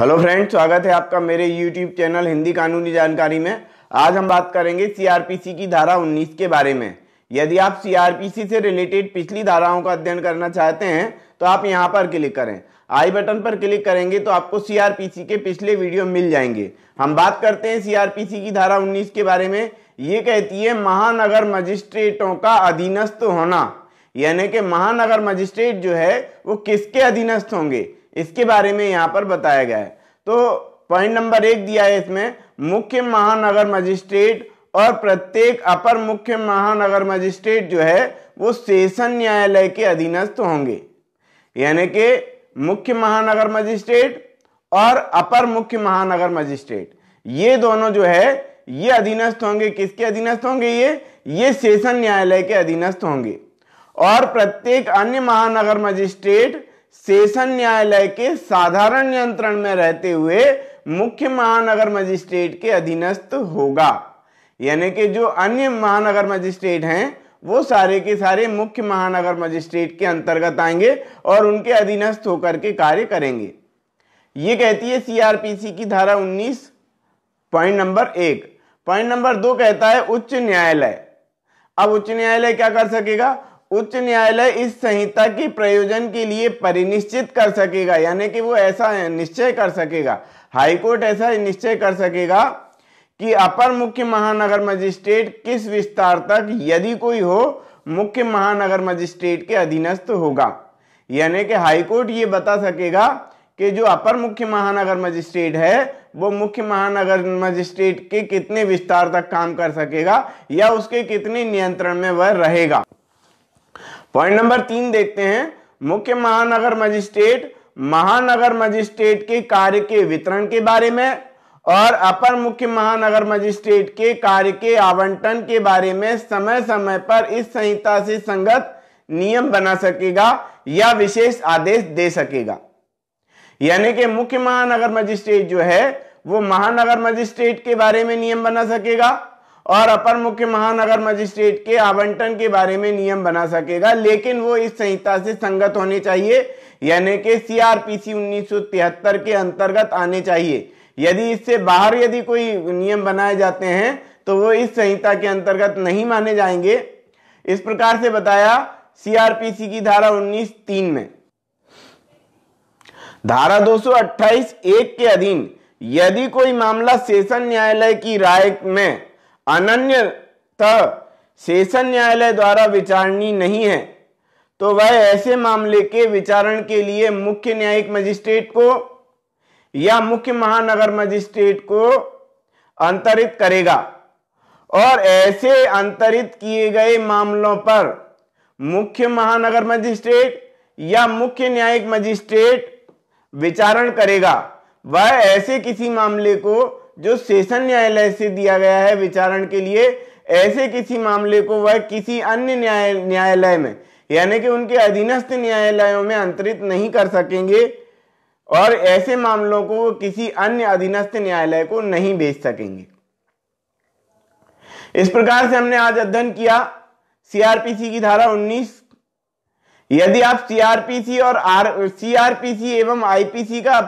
hello friends स्वागत है आपका मेरे यूट्यूब चैनल हिंदी कानूनी जानकारी में आज हम बात करेंगे सीआरपीसी की धारा 19 के बारे में यदि आप सीआरपीसी से रिलेटेड पिछली धाराओं का अध्ययन करना चाहते हैं तो आप यहां पर क्लिक करें आई बटन पर क्लिक करेंगे तो आपको सीआरपीसी के पिछले वीडियो मिल जाएंगे हम बात करते हैं सीआरपीसी की धारा उन्नीस के बारे में ये कहती है महानगर मजिस्ट्रेटों का अधीनस्थ होना यानी कि महानगर मजिस्ट्रेट जो है वो किसके अधीनस्थ होंगे इसके बारे में यहाँ पर बताया गया है तो पॉइंट नंबर एक दिया है इसमें मुख्य महानगर मजिस्ट्रेट और प्रत्येक अपर मुख्य महानगर मजिस्ट्रेट जो है वो सेशन न्यायालय के अधीनस्थ होंगे यानी कि मुख्य महानगर मजिस्ट्रेट और अपर मुख्य महानगर मजिस्ट्रेट ये दोनों जो है ये अधीनस्थ होंगे किसके अधीनस्थ होंगे ये ये सेशन न्यायालय के अधीनस्थ होंगे और प्रत्येक अन्य महानगर मजिस्ट्रेट सेशन न्यायालय के साधारण नियंत्रण में रहते हुए मुख्य महानगर मजिस्ट्रेट के अधीनस्थ होगा यानी कि जो अन्य महानगर मजिस्ट्रेट हैं वो सारे के सारे मुख्य महानगर मजिस्ट्रेट के अंतर्गत आएंगे और उनके अधीनस्थ होकर के कार्य करेंगे ये कहती है सीआरपीसी की धारा 19 पॉइंट नंबर एक पॉइंट नंबर दो कहता है उच्च न्यायालय अब उच्च न्यायालय क्या कर सकेगा उच्च न्यायालय इस संहिता के प्रयोजन के लिए परिनिश्चित कर सकेगा यानी कि वो ऐसा निश्चय कर सकेगा हाईकोर्ट ऐसा निश्चय कर सकेगा कि अपर मुख्य महानगर मजिस्ट्रेट किस विस्तार तक यदि कोई हो मुख्य महानगर मजिस्ट्रेट के अधीनस्थ होगा यानी कि हाईकोर्ट ये बता सकेगा कि जो अपर मुख्य महानगर मजिस्ट्रेट है वो मुख्य महानगर मजिस्ट्रेट के कितने विस्तार तक काम कर सकेगा या उसके कितने नियंत्रण में वह रहेगा पॉइंट नंबर तीन देखते हैं मुख्य महानगर मजिस्ट्रेट महानगर मजिस्ट्रेट के कार्य के वितरण के बारे में और अपर मुख्य महानगर मजिस्ट्रेट के कार्य के आवंटन के बारे में समय समय पर इस संहिता से संगत नियम बना सकेगा या विशेष आदेश दे सकेगा यानी कि मुख्य महानगर मजिस्ट्रेट जो है वो महानगर मजिस्ट्रेट के बारे में नियम बना सकेगा और अपर मुख्य महानगर मजिस्ट्रेट के आवंटन के बारे में नियम बना सकेगा लेकिन वो इस संहिता से संगत होने चाहिए यानी कि सीआरपीसी उन्नीस के अंतर्गत आने चाहिए यदि इससे बाहर यदि कोई नियम बनाए जाते हैं तो वो इस संहिता के अंतर्गत नहीं माने जाएंगे इस प्रकार से बताया सीआरपीसी की धारा उन्नीस तीन में धारा दो अट्ठाईस एक के अधीन यदि कोई मामला सेशन न्यायालय की राय में अन्य सेशन न्यायालय द्वारा विचारणी नहीं है तो वह ऐसे मामले के विचारण के लिए मुख्य न्यायिक मजिस्ट्रेट को या मुख्य महानगर मजिस्ट्रेट को अंतरित करेगा और ऐसे अंतरित किए गए मामलों पर मुख्य महानगर मजिस्ट्रेट या मुख्य न्यायिक मजिस्ट्रेट विचारण करेगा वह ऐसे किसी मामले को जो सेशन न्यायालय से दिया गया है विचारण के लिए ऐसे किसी मामले को वह किसी अन्य न्याय न्यायालय में यानी कि उनके अधीनस्थ न्यायालयों में अंतरित नहीं कर सकेंगे और ऐसे मामलों को वो किसी अन्य अधीनस्थ न्यायालय को नहीं भेज सकेंगे इस प्रकार से हमने आज अध्ययन किया सीआरपीसी की धारा 19 यदि आप सीआरपीसी और आर सीआरपीसी एवं आईपीसी का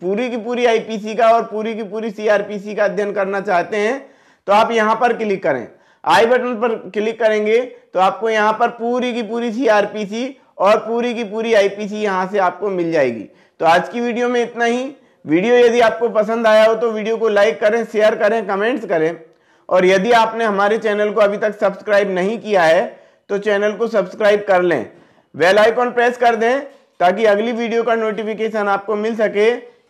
पूरी की पूरी आईपीसी का और पूरी की पूरी सीआरपीसी का अध्ययन करना चाहते हैं तो आप यहां पर क्लिक करें आई बटन पर क्लिक करेंगे तो आपको यहां पर पूरी की पूरी सीआरपीसी और पूरी की पूरी आईपीसी यहाँ से आपको मिल जाएगी तो आज की वीडियो में इतना ही वीडियो यदि आपको पसंद आया हो तो वीडियो को लाइक करें शेयर करें कमेंट्स करें और यदि आपने हमारे चैनल को अभी तक सब्सक्राइब नहीं किया है तो चैनल को सब्सक्राइब कर लें वेल आइकॉन प्रेस कर दें ताकि अगली वीडियो का नोटिफिकेशन आपको मिल सके